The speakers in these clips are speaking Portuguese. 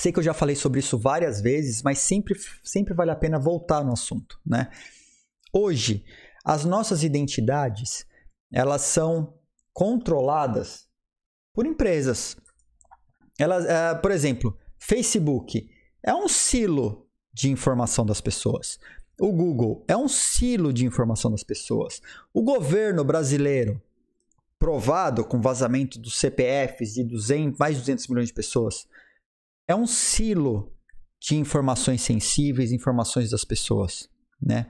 Sei que eu já falei sobre isso várias vezes, mas sempre, sempre vale a pena voltar no assunto, né? Hoje, as nossas identidades, elas são controladas por empresas. Elas, é, por exemplo, Facebook é um silo de informação das pessoas. O Google é um silo de informação das pessoas. O governo brasileiro, provado com vazamento dos CPFs de 200, mais de 200 milhões de pessoas, é um silo de informações sensíveis, informações das pessoas, né?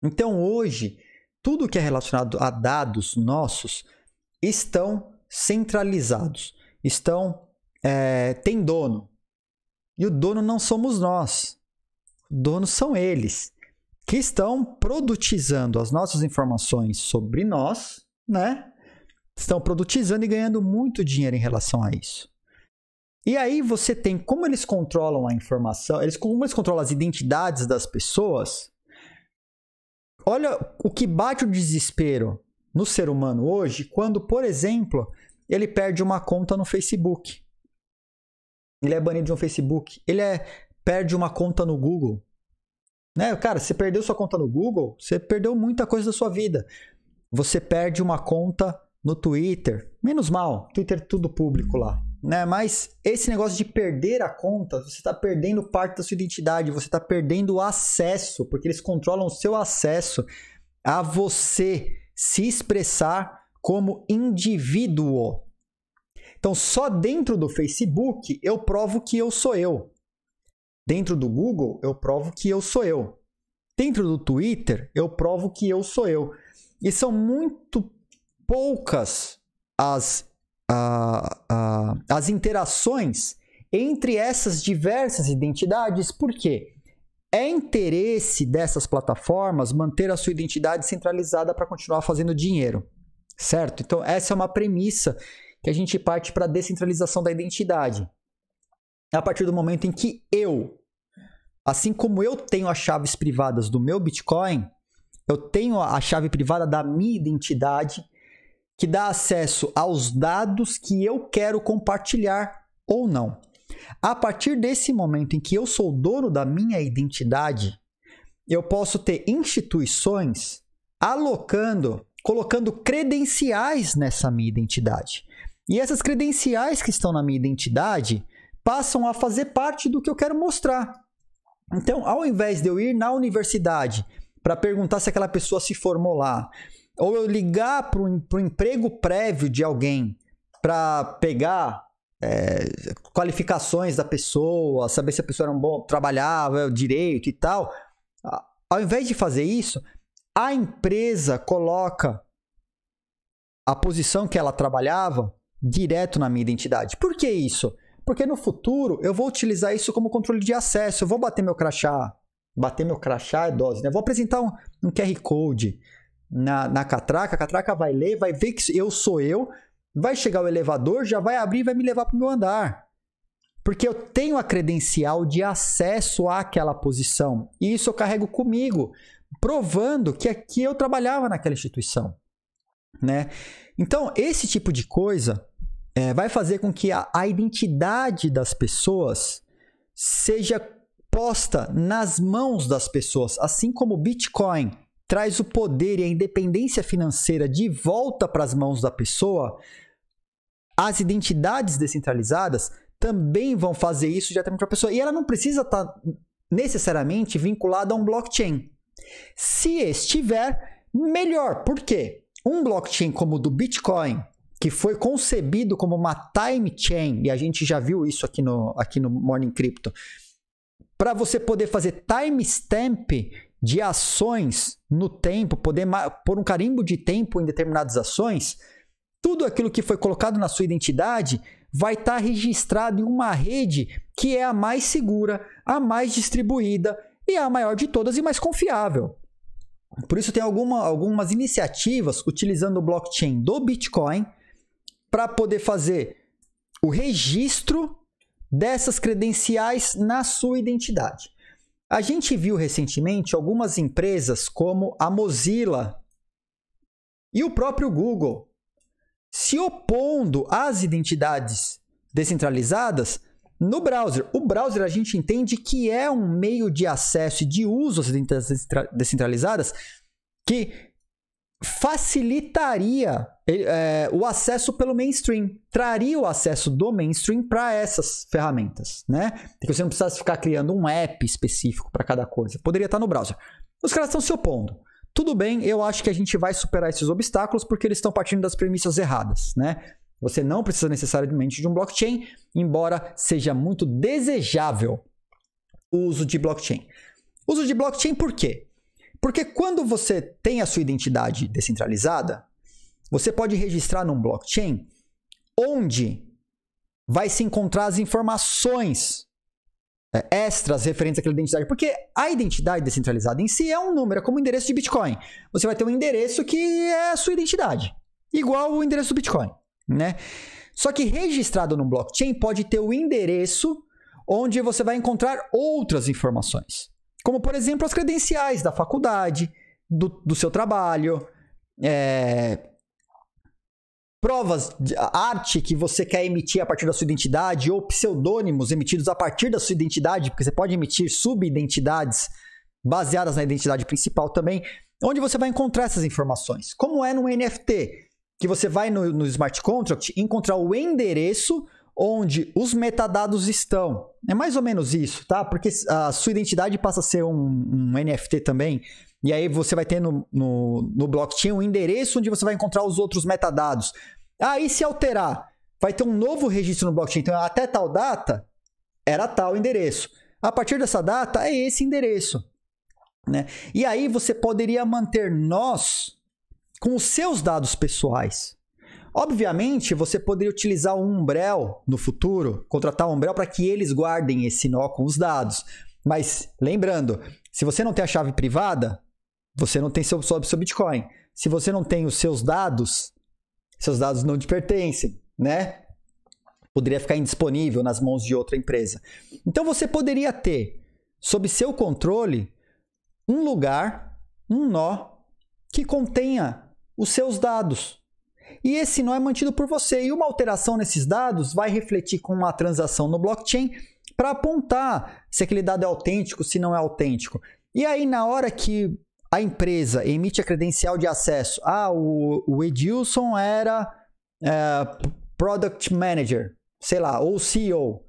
Então hoje, tudo que é relacionado a dados nossos estão centralizados, estão é, tem dono e o dono não somos nós, o dono são eles que estão produtizando as nossas informações sobre nós, né? Estão produtizando e ganhando muito dinheiro em relação a isso. E aí você tem como eles controlam a informação, eles como eles controlam as identidades das pessoas. Olha o que bate o desespero no ser humano hoje quando, por exemplo, ele perde uma conta no Facebook. Ele é banido de um Facebook, ele é perde uma conta no Google. Né? Cara, você perdeu sua conta no Google, você perdeu muita coisa da sua vida. Você perde uma conta no Twitter, menos mal, Twitter é tudo público lá né? Mas esse negócio de perder a conta, você está perdendo parte da sua identidade, você está perdendo o acesso, porque eles controlam o seu acesso a você se expressar como indivíduo. Então, só dentro do Facebook eu provo que eu sou eu. Dentro do Google, eu provo que eu sou eu. Dentro do Twitter, eu provo que eu sou eu. E são muito poucas as a, a, as interações entre essas diversas identidades, porque é interesse dessas plataformas manter a sua identidade centralizada para continuar fazendo dinheiro, certo? Então, essa é uma premissa que a gente parte para a descentralização da identidade. A partir do momento em que eu, assim como eu tenho as chaves privadas do meu Bitcoin, eu tenho a chave privada da minha identidade que dá acesso aos dados que eu quero compartilhar ou não. A partir desse momento em que eu sou dono da minha identidade, eu posso ter instituições alocando, colocando credenciais nessa minha identidade. E essas credenciais que estão na minha identidade passam a fazer parte do que eu quero mostrar. Então, ao invés de eu ir na universidade para perguntar se aquela pessoa se formou lá, ou eu ligar para o emprego prévio de alguém para pegar é, qualificações da pessoa, saber se a pessoa era um bom trabalhava, direito e tal. Ao invés de fazer isso, a empresa coloca a posição que ela trabalhava direto na minha identidade. Por que isso? Porque no futuro eu vou utilizar isso como controle de acesso. Eu vou bater meu crachá, bater meu crachá é dose, né? Eu vou apresentar um, um QR Code na, na catraca, a catraca vai ler, vai ver que eu sou eu, vai chegar o elevador, já vai abrir e vai me levar para o meu andar. Porque eu tenho a credencial de acesso àquela posição. E isso eu carrego comigo, provando que aqui eu trabalhava naquela instituição. Né? Então, esse tipo de coisa é, vai fazer com que a, a identidade das pessoas seja posta nas mãos das pessoas, assim como o Bitcoin traz o poder e a independência financeira de volta para as mãos da pessoa, as identidades descentralizadas também vão fazer isso diretamente para a pessoa. E ela não precisa estar tá necessariamente vinculada a um blockchain. Se estiver, melhor. Por quê? Um blockchain como o do Bitcoin, que foi concebido como uma time chain, e a gente já viu isso aqui no, aqui no Morning Crypto, para você poder fazer timestamp de ações no tempo, poder pôr um carimbo de tempo em determinadas ações, tudo aquilo que foi colocado na sua identidade vai estar tá registrado em uma rede que é a mais segura, a mais distribuída e a maior de todas e mais confiável. Por isso, tem alguma, algumas iniciativas utilizando o blockchain do Bitcoin para poder fazer o registro dessas credenciais na sua identidade. A gente viu recentemente algumas empresas como a Mozilla e o próprio Google se opondo às identidades descentralizadas no browser. O browser a gente entende que é um meio de acesso e de uso às identidades descentralizadas que facilitaria é, o acesso pelo mainstream, traria o acesso do mainstream para essas ferramentas, né? Que você não precisasse ficar criando um app específico para cada coisa, poderia estar tá no browser. Os caras estão se opondo. Tudo bem, eu acho que a gente vai superar esses obstáculos porque eles estão partindo das premissas erradas, né? Você não precisa necessariamente de um blockchain, embora seja muito desejável o uso de blockchain. Uso de blockchain por quê? Porque quando você tem a sua identidade descentralizada, você pode registrar num blockchain onde vai se encontrar as informações é, extras referentes àquela identidade. Porque a identidade descentralizada em si é um número, é como o endereço de Bitcoin. Você vai ter um endereço que é a sua identidade, igual o endereço do Bitcoin, né? Só que registrado num blockchain pode ter o endereço onde você vai encontrar outras informações. Como, por exemplo, as credenciais da faculdade, do, do seu trabalho, é, provas de arte que você quer emitir a partir da sua identidade ou pseudônimos emitidos a partir da sua identidade, porque você pode emitir subidentidades baseadas na identidade principal também. Onde você vai encontrar essas informações? Como é no NFT, que você vai no, no smart contract encontrar o endereço onde os metadados estão. É mais ou menos isso, tá? Porque a sua identidade passa a ser um, um NFT também. E aí você vai ter no, no, no blockchain um endereço onde você vai encontrar os outros metadados. Aí ah, se alterar, vai ter um novo registro no blockchain. Então, até tal data, era tal endereço. A partir dessa data, é esse endereço. Né? E aí você poderia manter nós com os seus dados pessoais. Obviamente, você poderia utilizar um Umbrel no futuro, contratar um Umbrel para que eles guardem esse nó com os dados. Mas lembrando, se você não tem a chave privada, você não tem seu, seu Bitcoin. Se você não tem os seus dados, seus dados não te pertencem, né? Poderia ficar indisponível nas mãos de outra empresa. Então você poderia ter, sob seu controle, um lugar, um nó que contenha os seus dados e esse nó é mantido por você. E uma alteração nesses dados vai refletir com uma transação no blockchain para apontar se aquele dado é autêntico, se não é autêntico. E aí, na hora que a empresa emite a credencial de acesso, ah, o, o Edilson era é, product manager, sei lá, ou CEO.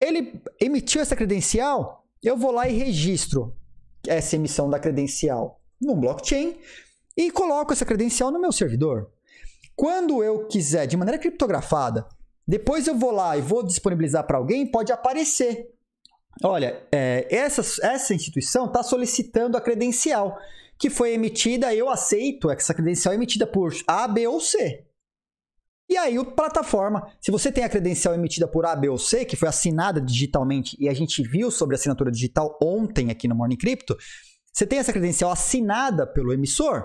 Ele emitiu essa credencial, eu vou lá e registro essa emissão da credencial no blockchain e coloco essa credencial no meu servidor. Quando eu quiser, de maneira criptografada, depois eu vou lá e vou disponibilizar para alguém, pode aparecer. Olha, é, essa, essa instituição está solicitando a credencial que foi emitida, eu aceito essa credencial emitida por A, B ou C. E aí, o plataforma, se você tem a credencial emitida por A, B ou C, que foi assinada digitalmente, e a gente viu sobre assinatura digital ontem aqui no Morning Crypto, você tem essa credencial assinada pelo emissor,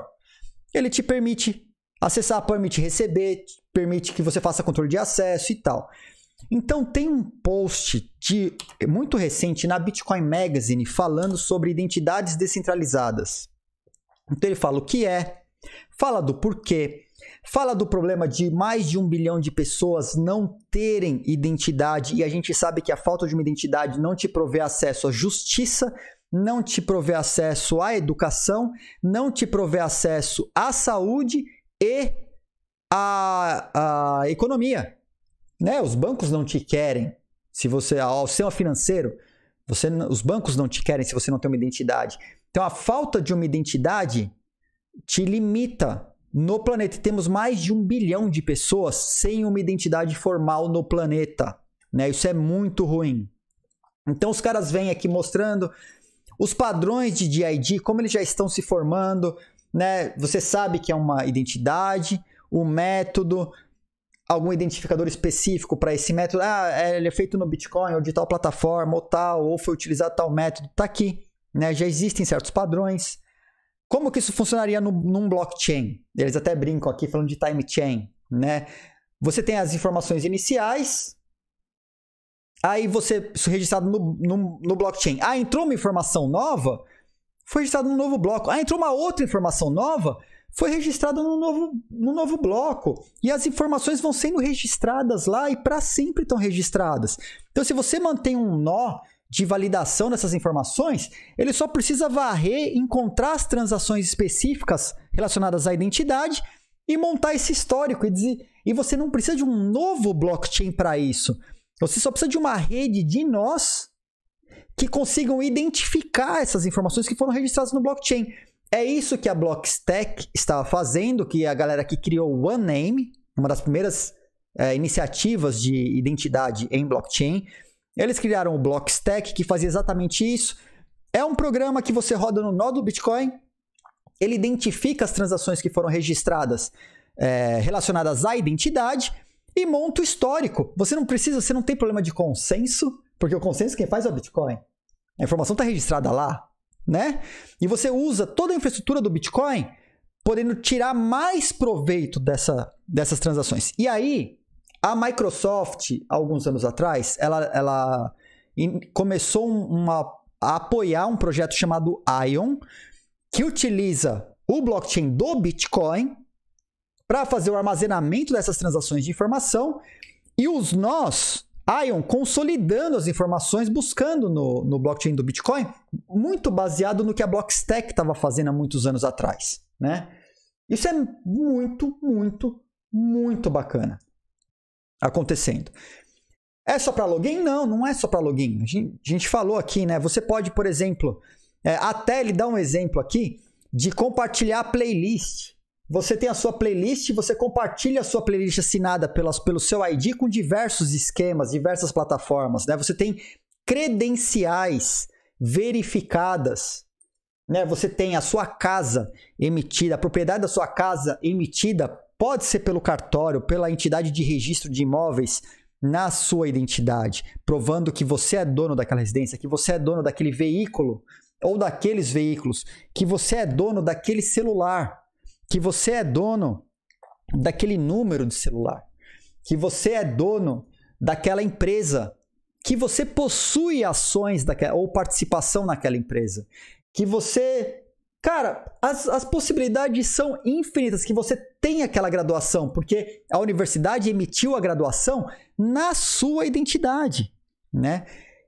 ele te permite Acessar permite receber, permite que você faça controle de acesso e tal. Então tem um post de muito recente na Bitcoin Magazine falando sobre identidades descentralizadas. Então ele fala o que é, fala do porquê, fala do problema de mais de um bilhão de pessoas não terem identidade e a gente sabe que a falta de uma identidade não te provê acesso à justiça, não te provê acesso à educação, não te provê acesso à saúde e a, a economia. Né? Os bancos não te querem se você. Ao sistema financeiro, você, os bancos não te querem se você não tem uma identidade. Então a falta de uma identidade te limita. No planeta, temos mais de um bilhão de pessoas sem uma identidade formal no planeta. Né? Isso é muito ruim. Então os caras vêm aqui mostrando os padrões de DID, como eles já estão se formando, né? Você sabe que é uma identidade, o método, algum identificador específico para esse método. Ah, é, ele é feito no Bitcoin ou de tal plataforma ou tal, ou foi utilizado tal método. Está aqui, né? Já existem certos padrões. Como que isso funcionaria no, num blockchain? Eles até brincam aqui falando de time chain, né? Você tem as informações iniciais, aí você isso registrado no, no, no blockchain. Ah, entrou uma informação nova, foi registrado num novo bloco. Ah, entrou uma outra informação nova, foi registrada num novo, num novo bloco. E as informações vão sendo registradas lá e para sempre estão registradas. Então, se você mantém um nó de validação dessas informações, ele só precisa varrer, encontrar as transações específicas relacionadas à identidade e montar esse histórico. E, dizer, e você não precisa de um novo blockchain para isso. Você só precisa de uma rede de nós que consigam identificar essas informações que foram registradas no blockchain. É isso que a Blockstack estava fazendo, que a galera que criou o OneName, uma das primeiras é, iniciativas de identidade em blockchain, eles criaram o Blockstack, que fazia exatamente isso. É um programa que você roda no nó do Bitcoin, ele identifica as transações que foram registradas é, relacionadas à identidade e monta o histórico. Você não precisa, você não tem problema de consenso, porque o consenso quem faz é o Bitcoin. A informação está registrada lá, né? E você usa toda a infraestrutura do Bitcoin podendo tirar mais proveito dessa, dessas transações. E aí, a Microsoft, alguns anos atrás, ela, ela in, começou uma, a apoiar um projeto chamado Ion, que utiliza o blockchain do Bitcoin para fazer o armazenamento dessas transações de informação e os nós Ion consolidando as informações, buscando no, no blockchain do Bitcoin, muito baseado no que a Blockstack estava fazendo há muitos anos atrás. Né? Isso é muito, muito, muito bacana acontecendo. É só para login? Não, não é só para login. A gente, a gente, falou aqui, né? Você pode, por exemplo, é, até ele dá um exemplo aqui de compartilhar a playlist. Você tem a sua playlist, você compartilha a sua playlist assinada pelas, pelo seu ID com diversos esquemas, diversas plataformas. Né? Você tem credenciais verificadas. Né? Você tem a sua casa emitida, a propriedade da sua casa emitida pode ser pelo cartório, pela entidade de registro de imóveis na sua identidade, provando que você é dono daquela residência, que você é dono daquele veículo ou daqueles veículos, que você é dono daquele celular que você é dono daquele número de celular, que você é dono daquela empresa, que você possui ações daquela, ou participação naquela empresa, que você. Cara, as, as possibilidades são infinitas, que você tem aquela graduação, porque a universidade emitiu a graduação na sua identidade, né?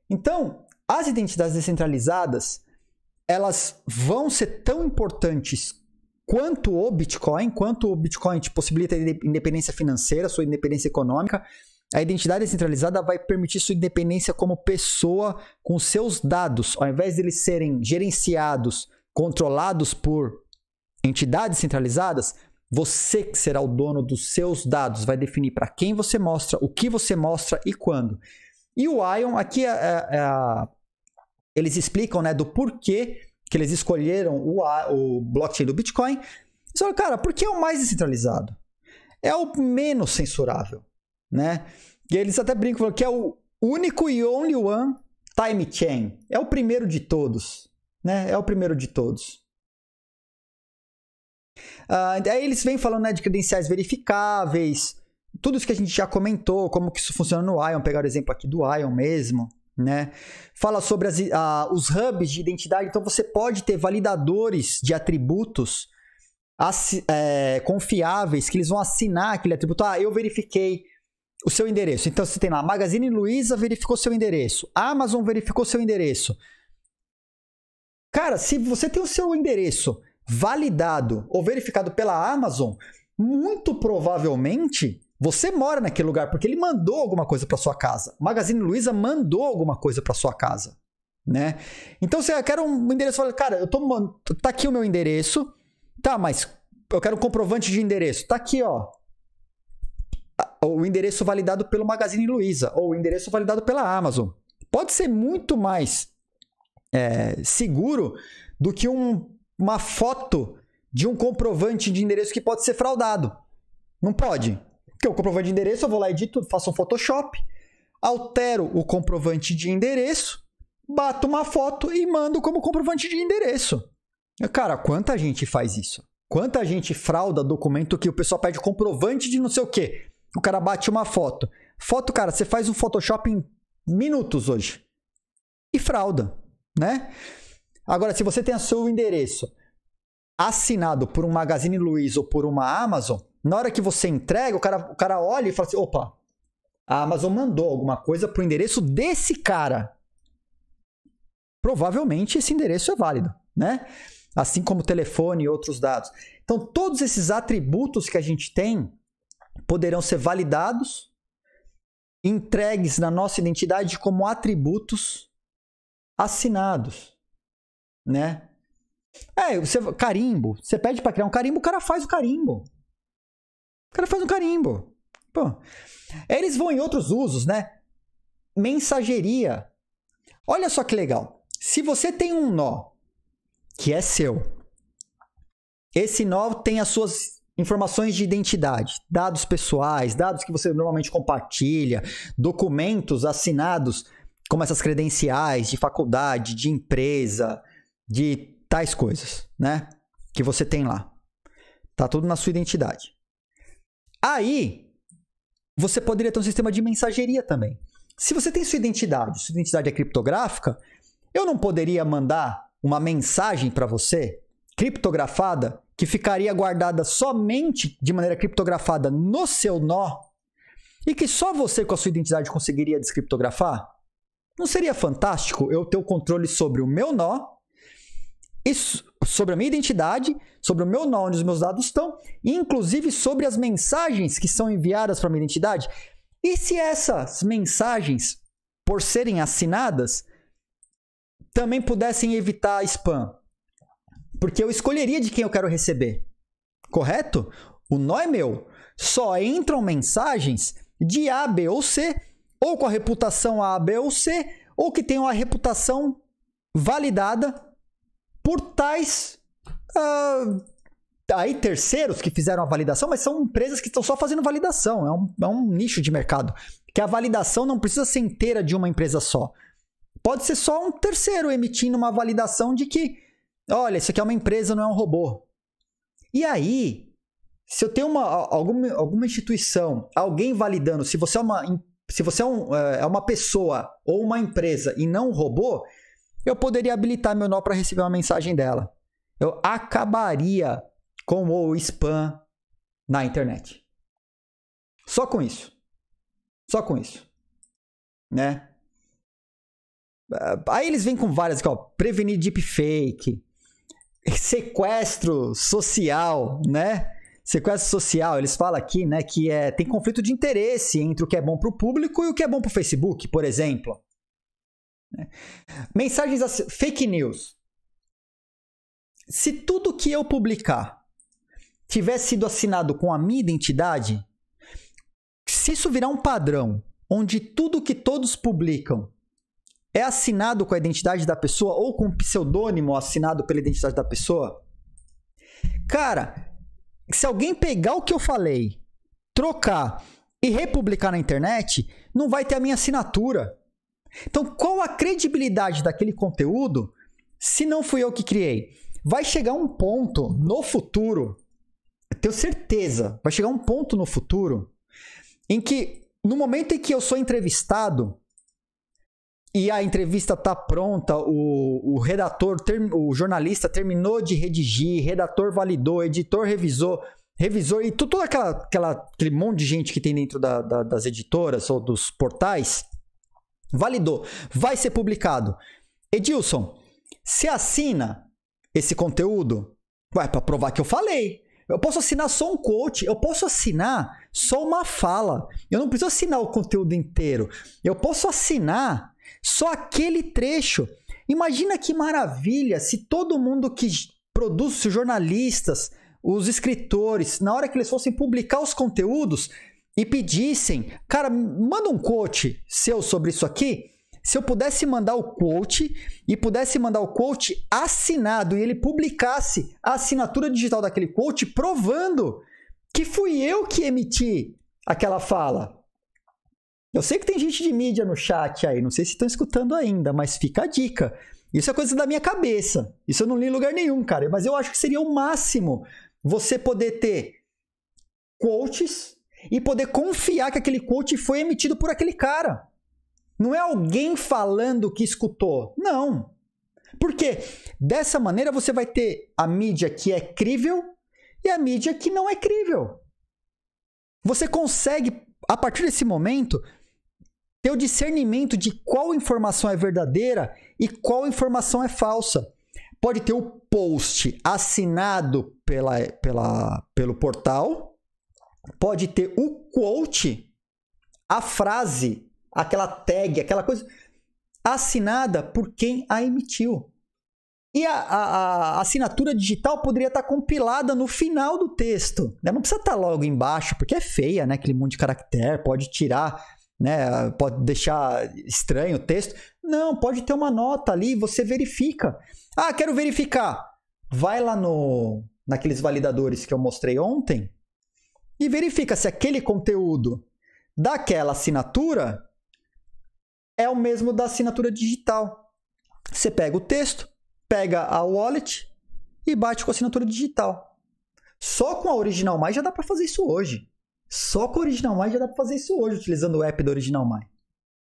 Então, as identidades descentralizadas, elas vão ser tão importantes quanto o Bitcoin, quanto o Bitcoin te possibilita independência financeira, sua independência econômica, a identidade descentralizada vai permitir sua independência como pessoa com seus dados, ao invés de eles serem gerenciados, controlados por entidades centralizadas, você que será o dono dos seus dados, vai definir para quem você mostra, o que você mostra e quando. E o Ion, aqui é, é, é, eles explicam né, do porquê que eles escolheram o, o blockchain do Bitcoin. E falaram, cara, por que é o mais descentralizado? É o menos censurável, né? E eles até brincam, falam que é o único e only one time chain. É o primeiro de todos, né? É o primeiro de todos. Uh, aí eles vêm falando né, de credenciais verificáveis, tudo isso que a gente já comentou, como que isso funciona no Ion, pegar o exemplo aqui do Ion mesmo. Né? Fala sobre as, a, ah, os hubs de identidade, então você pode ter validadores de atributos assi, é, confiáveis que eles vão assinar aquele atributo. Ah, eu verifiquei o seu endereço. Então você tem lá, Magazine Luiza verificou seu endereço, Amazon verificou seu endereço. Cara, se você tem o seu endereço validado ou verificado pela Amazon, muito provavelmente você mora naquele lugar porque ele mandou alguma coisa para sua casa. O Magazine Luiza mandou alguma coisa para sua casa, né? Então você quer um endereço, fala, cara, eu tô tá aqui o meu endereço. Tá, mas eu quero um comprovante de endereço. Tá aqui, ó. O endereço validado pelo Magazine Luiza ou o endereço validado pela Amazon. Pode ser muito mais é, seguro do que um, uma foto de um comprovante de endereço que pode ser fraudado. Não pode é o comprovante de endereço eu vou lá, edito, faço um Photoshop, altero o comprovante de endereço, bato uma foto e mando como comprovante de endereço. Cara, quanta gente faz isso? Quanta gente frauda documento que o pessoal pede comprovante de não sei o quê. O cara bate uma foto. Foto, cara, você faz um Photoshop em minutos hoje. E frauda, né? Agora, se você tem o seu endereço assinado por um Magazine Luiza ou por uma Amazon, na hora que você entrega, o cara, o cara olha e fala assim: opa, a Amazon mandou alguma coisa pro endereço desse cara. Provavelmente esse endereço é válido, né? Assim como telefone e outros dados. Então, todos esses atributos que a gente tem poderão ser validados, entregues na nossa identidade como atributos assinados, né? É, você carimbo, você pede para criar um carimbo, o cara faz o carimbo cara faz um carimbo. Pô. Eles vão em outros usos, né? Mensageria. Olha só que legal. Se você tem um nó que é seu, esse nó tem as suas informações de identidade, dados pessoais, dados que você normalmente compartilha, documentos assinados, como essas credenciais de faculdade, de empresa, de tais coisas, né? Que você tem lá. Tá tudo na sua identidade. Aí, você poderia ter um sistema de mensageria também. Se você tem sua identidade, sua identidade é criptográfica, eu não poderia mandar uma mensagem para você criptografada que ficaria guardada somente de maneira criptografada no seu nó e que só você com a sua identidade conseguiria descriptografar? Não seria fantástico eu ter o controle sobre o meu nó? Isso, sobre a minha identidade, sobre o meu nome, onde os meus dados estão, inclusive sobre as mensagens que são enviadas para minha identidade. E se essas mensagens, por serem assinadas, também pudessem evitar spam? Porque eu escolheria de quem eu quero receber. Correto? O nó é meu. Só entram mensagens de A, B ou C, ou com a reputação A, B ou C, ou que tenham a reputação validada por tais. Uh, ah, aí terceiros que fizeram a validação, mas são empresas que estão só fazendo validação, é um, é um nicho de mercado. Que a validação não precisa ser inteira de uma empresa só. Pode ser só um terceiro emitindo uma validação de que, olha, isso aqui é uma empresa, não é um robô. E aí, se eu tenho uma, alguma, alguma instituição, alguém validando, se você é uma, se você é, um, é, é uma pessoa ou uma empresa e não um robô, eu poderia habilitar meu nó para receber uma mensagem dela. Eu acabaria com o spam na internet. Só com isso. Só com isso. Né? Ah, aí eles vêm com várias, ó, prevenir deepfake, sequestro social, né? Sequestro social, eles falam aqui, né, que é, tem conflito de interesse entre o que é bom para o público e o que é bom para o Facebook, por exemplo. Mensagens assim, fake news. Se tudo que eu publicar tiver sido assinado com a minha identidade, se isso virar um padrão onde tudo que todos publicam é assinado com a identidade da pessoa ou com um pseudônimo assinado pela identidade da pessoa, cara, se alguém pegar o que eu falei, trocar e republicar na internet, não vai ter a minha assinatura. Então, qual a credibilidade daquele conteúdo se não fui eu que criei? Vai chegar um ponto no futuro, tenho certeza, vai chegar um ponto no futuro em que, no momento em que eu sou entrevistado e a entrevista está pronta, o, o redator, o jornalista terminou de redigir, redator validou, editor revisou, revisor e todo aquela, aquela, aquele monte de gente que tem dentro da, da, das editoras ou dos portais Validou, vai ser publicado. Edilson, você assina esse conteúdo? Ué, para provar que eu falei. Eu posso assinar só um coach, eu posso assinar só uma fala. Eu não preciso assinar o conteúdo inteiro. Eu posso assinar só aquele trecho. Imagina que maravilha se todo mundo que produz, os jornalistas, os escritores, na hora que eles fossem publicar os conteúdos, e pedissem, cara, manda um quote seu sobre isso aqui. Se eu pudesse mandar o quote e pudesse mandar o quote assinado e ele publicasse a assinatura digital daquele quote provando que fui eu que emiti aquela fala. Eu sei que tem gente de mídia no chat aí, não sei se estão escutando ainda, mas fica a dica. Isso é coisa da minha cabeça. Isso eu não li em lugar nenhum, cara. Mas eu acho que seria o máximo você poder ter quotes e poder confiar que aquele quote foi emitido por aquele cara. Não é alguém falando que escutou. Não. Porque dessa maneira você vai ter a mídia que é crível e a mídia que não é crível. Você consegue, a partir desse momento, ter o discernimento de qual informação é verdadeira e qual informação é falsa. Pode ter o post assinado pela, pela, pelo portal pode ter o quote, a frase, aquela tag, aquela coisa assinada por quem a emitiu. E a, a, a, assinatura digital poderia estar compilada no final do texto. Né? Não precisa estar logo embaixo, porque é feia, né? Aquele monte de caractere, pode tirar, né? Pode deixar estranho o texto. Não, pode ter uma nota ali, você verifica. Ah, quero verificar. Vai lá no naqueles validadores que eu mostrei ontem e verifica se aquele conteúdo daquela assinatura é o mesmo da assinatura digital. Você pega o texto, pega a wallet e bate com a assinatura digital. Só com a Original Mais já dá para fazer isso hoje. Só com a Original Mais já dá para fazer isso hoje, utilizando o app da Original Mais,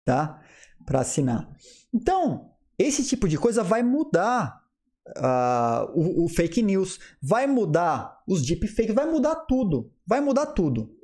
tá? Para assinar. Então, esse tipo de coisa vai mudar uh, o, o, fake news, vai mudar os deepfakes, vai mudar tudo. Vai mudar tudo.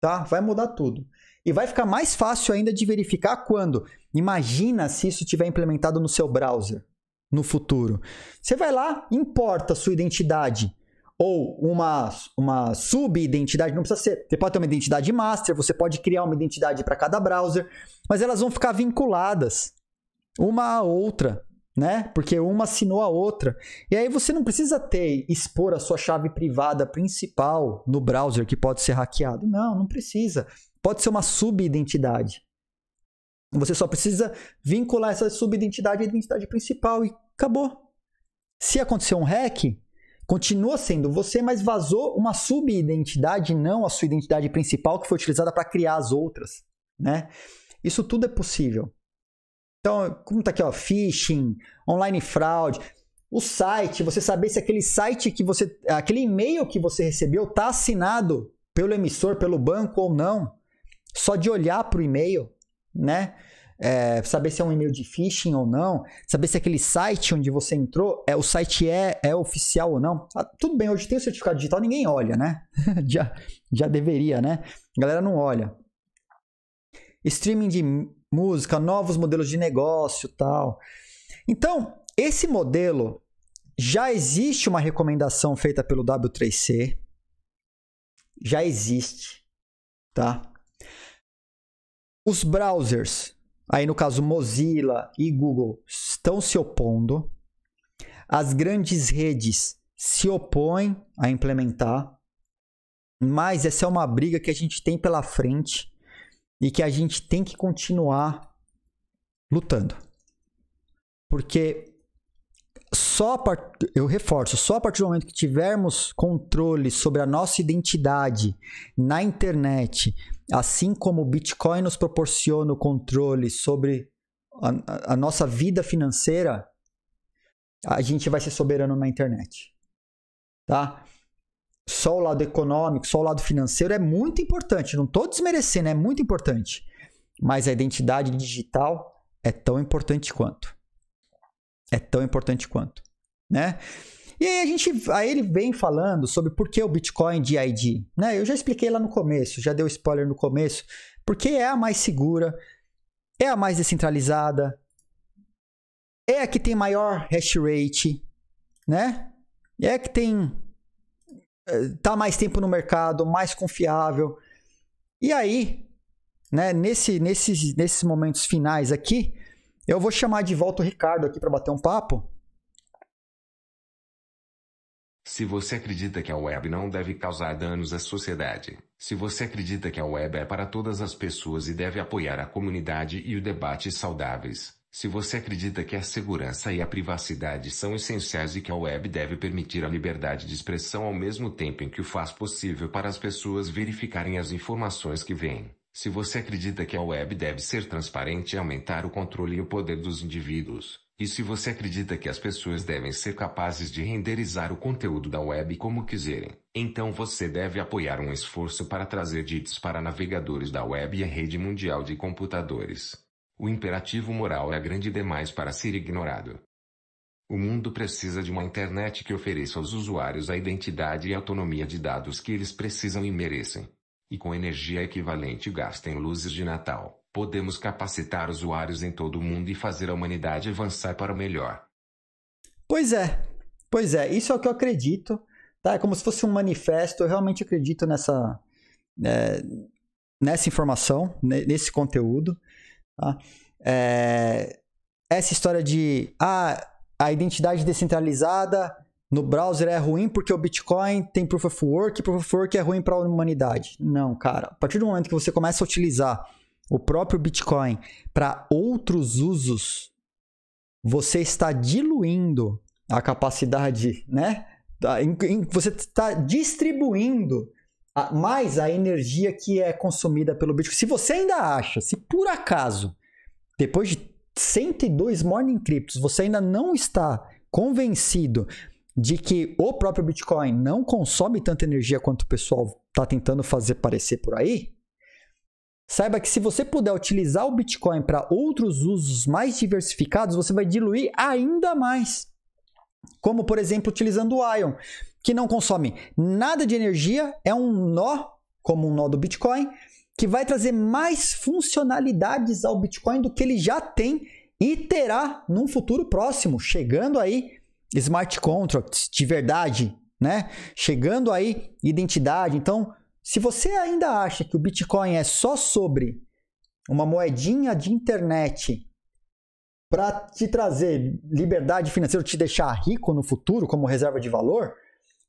Tá? Vai mudar tudo. E vai ficar mais fácil ainda de verificar quando. Imagina se isso estiver implementado no seu browser no futuro. Você vai lá, importa sua identidade ou uma, uma sub-identidade, não precisa ser. Você pode ter uma identidade master, você pode criar uma identidade para cada browser, mas elas vão ficar vinculadas uma a outra né? Porque uma assinou a outra. E aí você não precisa ter expor a sua chave privada principal no browser que pode ser hackeado. Não, não precisa. Pode ser uma subidentidade. Você só precisa vincular essa subidentidade à identidade principal e acabou. Se acontecer um hack, continua sendo você, mas vazou uma subidentidade, não a sua identidade principal que foi utilizada para criar as outras, né? Isso tudo é possível. Então, como tá aqui, ó, phishing, online fraude, o site, você saber se aquele site que você, aquele e-mail que você recebeu tá assinado pelo emissor, pelo banco ou não, só de olhar pro e-mail, né? É, saber se é um e-mail de phishing ou não, saber se aquele site onde você entrou, é o site é, é oficial ou não. Ah, tudo bem, hoje tem o certificado digital, ninguém olha, né? já, já deveria, né? A galera não olha. Streaming de música, novos modelos de negócio, tal. Então, esse modelo já existe uma recomendação feita pelo W3C. Já existe, tá? Os browsers, aí no caso Mozilla e Google, estão se opondo. As grandes redes se opõem a implementar. Mas essa é uma briga que a gente tem pela frente e que a gente tem que continuar lutando. Porque só part... eu reforço, só a partir do momento que tivermos controle sobre a nossa identidade na internet, assim como o Bitcoin nos proporciona o controle sobre a, a nossa vida financeira, a gente vai ser soberano na internet. Tá? só o lado econômico, só o lado financeiro é muito importante. Não estou desmerecendo, é muito importante. Mas a identidade digital é tão importante quanto. É tão importante quanto, né? E aí a gente, aí ele vem falando sobre por que o Bitcoin DID, né? Eu já expliquei lá no começo, já deu spoiler no começo, porque é a mais segura, é a mais descentralizada, é a que tem maior hash rate, né? É a que tem tá mais tempo no mercado, mais confiável. E aí, né, nesse, nesses, nesses momentos finais aqui, eu vou chamar de volta o Ricardo aqui para bater um papo. Se você acredita que a web não deve causar danos à sociedade, se você acredita que a web é para todas as pessoas e deve apoiar a comunidade e o debate saudáveis, se você acredita que a segurança e a privacidade são essenciais e que a web deve permitir a liberdade de expressão ao mesmo tempo em que o faz possível para as pessoas verificarem as informações que vêm, se você acredita que a web deve ser transparente e aumentar o controle e o poder dos indivíduos, e se você acredita que as pessoas devem ser capazes de renderizar o conteúdo da web como quiserem, então você deve apoiar um esforço para trazer JITs para navegadores da web e a rede mundial de computadores. O imperativo moral é grande demais para ser ignorado. O mundo precisa de uma internet que ofereça aos usuários a identidade e autonomia de dados que eles precisam e merecem. E com energia equivalente gastem luzes de Natal, podemos capacitar usuários em todo o mundo e fazer a humanidade avançar para o melhor. Pois é, pois é, isso é o que eu acredito, tá? É como se fosse um manifesto, eu realmente acredito nessa, é, nessa informação, nesse conteúdo. Tá? É, essa história de ah, a identidade descentralizada no browser é ruim porque o Bitcoin tem proof of work e proof of work é ruim para a humanidade. Não, cara. A partir do momento que você começa a utilizar o próprio Bitcoin para outros usos, você está diluindo a capacidade, né? Tá, você está distribuindo mais a energia que é consumida pelo Bitcoin. Se você ainda acha, se por acaso, depois de 102 Morning Cryptos, você ainda não está convencido de que o próprio Bitcoin não consome tanta energia quanto o pessoal está tentando fazer parecer por aí, saiba que se você puder utilizar o Bitcoin para outros usos mais diversificados, você vai diluir ainda mais. Como, por exemplo, utilizando o Ion que não consome nada de energia, é um nó, como um nó do Bitcoin, que vai trazer mais funcionalidades ao Bitcoin do que ele já tem e terá num futuro próximo, chegando aí smart contracts de verdade, né? Chegando aí identidade. Então, se você ainda acha que o Bitcoin é só sobre uma moedinha de internet para te trazer liberdade financeira, te deixar rico no futuro como reserva de valor,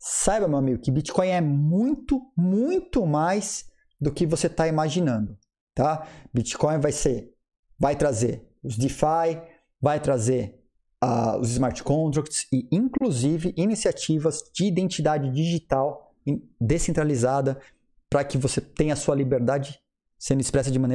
Saiba, meu amigo, que Bitcoin é muito, muito mais do que você está imaginando, tá? Bitcoin vai ser, vai trazer os DeFi, vai trazer uh, os smart contracts e, inclusive, iniciativas de identidade digital descentralizada para que você tenha a sua liberdade sendo expressa de maneira